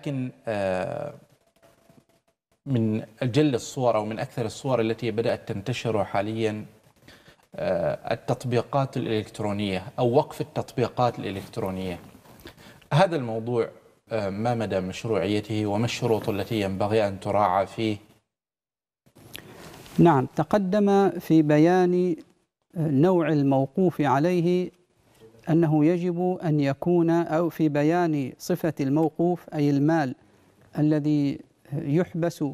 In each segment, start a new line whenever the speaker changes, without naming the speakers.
لكن آه، من أجل الصور أو من أكثر الصور التي بدأت تنتشر حاليا آه، التطبيقات الإلكترونية أو وقف التطبيقات الإلكترونية هذا الموضوع آه، ما مدى مشروعيته وما الشروط التي ينبغي أن تراعى فيه
نعم تقدم في بيان نوع الموقوف عليه أنه يجب أن يكون أو في بيان صفة الموقوف أي المال الذي يحبس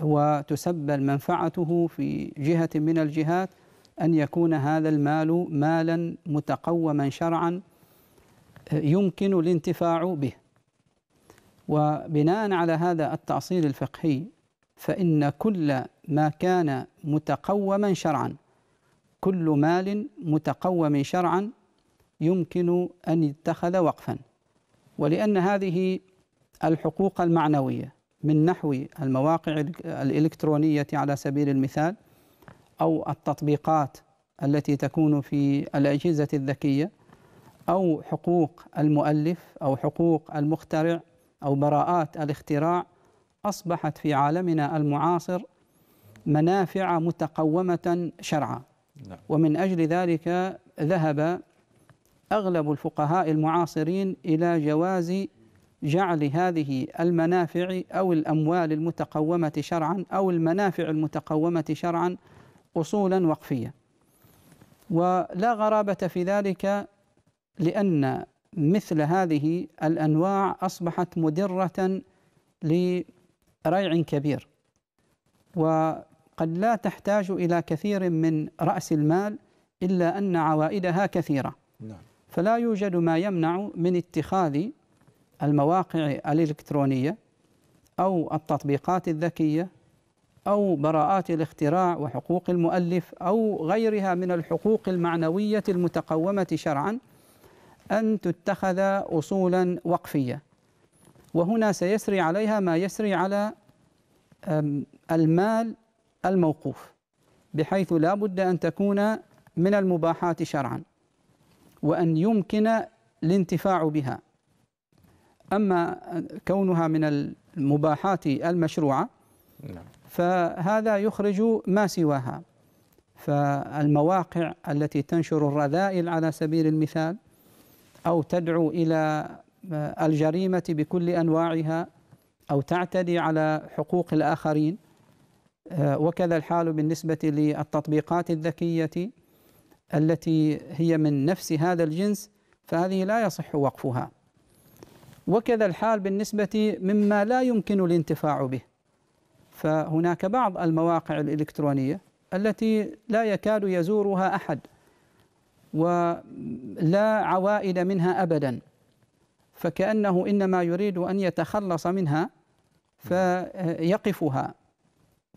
وتسبى منفعته في جهة من الجهات أن يكون هذا المال مالا متقوما شرعا يمكن الانتفاع به وبناء على هذا التأصيل الفقهي فإن كل ما كان متقوما شرعا كل مال متقوم شرعا يمكن أن يتخذ وقفا ولأن هذه الحقوق المعنوية من نحو المواقع الإلكترونية على سبيل المثال أو التطبيقات التي تكون في الأجهزة الذكية أو حقوق المؤلف أو حقوق المخترع أو براءات الاختراع أصبحت في عالمنا المعاصر منافع متقومة شرعا نعم. ومن أجل ذلك ذهب أغلب الفقهاء المعاصرين إلى جواز جعل هذه المنافع أو الأموال المتقومة شرعا أو المنافع المتقومة شرعا أصولا وقفية ولا غرابة في ذلك لأن مثل هذه الأنواع أصبحت مدرة لريع كبير وقد لا تحتاج إلى كثير من رأس المال إلا أن عوائدها كثيرة نعم. فلا يوجد ما يمنع من اتخاذ المواقع الإلكترونية أو التطبيقات الذكية أو براءات الاختراع وحقوق المؤلف أو غيرها من الحقوق المعنوية المتقومة شرعا أن تتخذ أصولا وقفية وهنا سيسري عليها ما يسري على المال الموقوف بحيث لا بد أن تكون من المباحات شرعا وأن يمكن الانتفاع بها أما كونها من المباحات المشروعة نعم. فهذا يخرج ما سواها فالمواقع التي تنشر الرذائل على سبيل المثال أو تدعو إلى الجريمة بكل أنواعها أو تعتدي على حقوق الآخرين وكذا الحال بالنسبة للتطبيقات الذكية التي هي من نفس هذا الجنس فهذه لا يصح وقفها وكذا الحال بالنسبة مما لا يمكن الانتفاع به فهناك بعض المواقع الإلكترونية التي لا يكاد يزورها أحد ولا عوائد منها أبدا فكأنه إنما يريد أن يتخلص منها فيقفها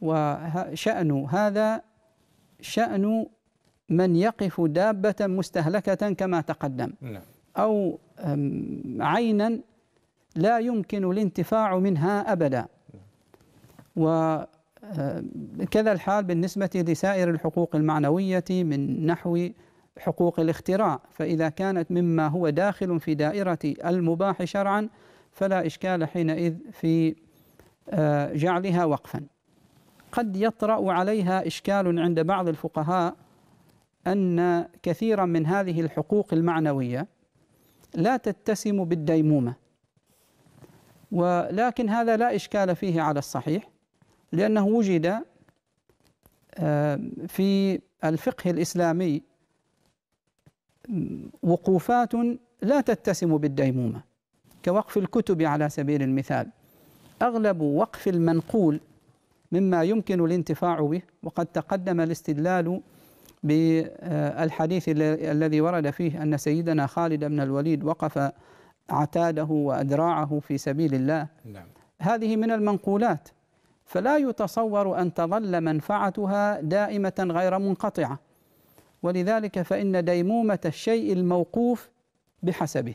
وشأن هذا شأن من يقف دابة مستهلكة كما تقدم نعم. أو عينا لا يمكن الانتفاع منها أبدا وكذا الحال بالنسبة لسائر الحقوق المعنوية من نحو حقوق الاختراع فإذا كانت مما هو داخل في دائرة المباح شرعا فلا إشكال حينئذ في أه، جعلها وقفا قد يطرأ عليها إشكال عند بعض الفقهاء أن كثيرا من هذه الحقوق المعنوية لا تتسم بالديمومة ولكن هذا لا إشكال فيه على الصحيح لأنه وجد آه، في الفقه الإسلامي وقوفات لا تتسم بالديمومة كوقف الكتب على سبيل المثال أغلب وقف المنقول مما يمكن الانتفاع به وقد تقدم الاستدلال بالحديث الذي ورد فيه أن سيدنا خالد بن الوليد وقف عتاده وأدراعه في سبيل الله نعم. هذه من المنقولات فلا يتصور أن تظل منفعتها دائمة غير منقطعة ولذلك فإن ديمومة الشيء الموقوف بحسبه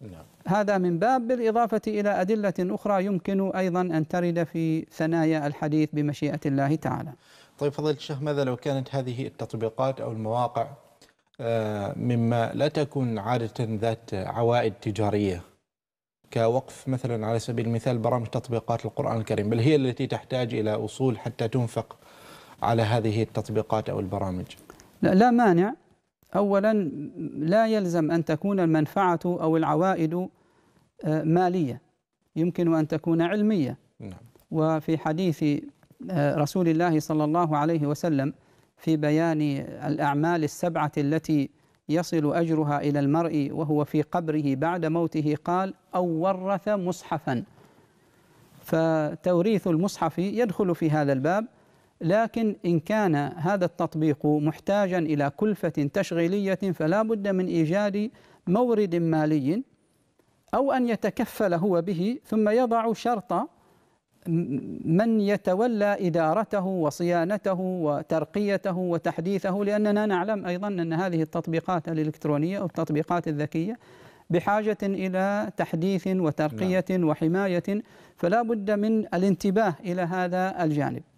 نعم. هذا من باب بالإضافة إلى أدلة أخرى يمكن أيضا أن ترد في ثنايا الحديث بمشيئة الله تعالى
طيب فضيلة الشيخ ماذا لو كانت هذه التطبيقات أو المواقع آه، مما لا تكون عادة ذات عوائد تجارية كوقف مثلا على سبيل المثال برامج تطبيقات القرآن الكريم بل هي التي تحتاج إلى أصول حتى تنفق على هذه التطبيقات أو البرامج
لا, لا مانع أولا لا يلزم أن تكون المنفعة أو العوائد آه، مالية يمكن أن تكون علمية نعم. وفي حديث رسول الله صلى الله عليه وسلم في بيان الأعمال السبعة التي يصل أجرها إلى المرء وهو في قبره بعد موته قال أو ورث مصحفا فتوريث المصحف يدخل في هذا الباب لكن إن كان هذا التطبيق محتاجا إلى كلفة تشغيلية فلا بد من إيجاد مورد مالي أو أن يتكفل هو به ثم يضع شرط من يتولى ادارته وصيانته وترقيته وتحديثه لاننا نعلم ايضا ان هذه التطبيقات الالكترونيه او التطبيقات الذكيه بحاجه الى تحديث وترقيه نعم. وحمايه فلا بد من الانتباه الى هذا الجانب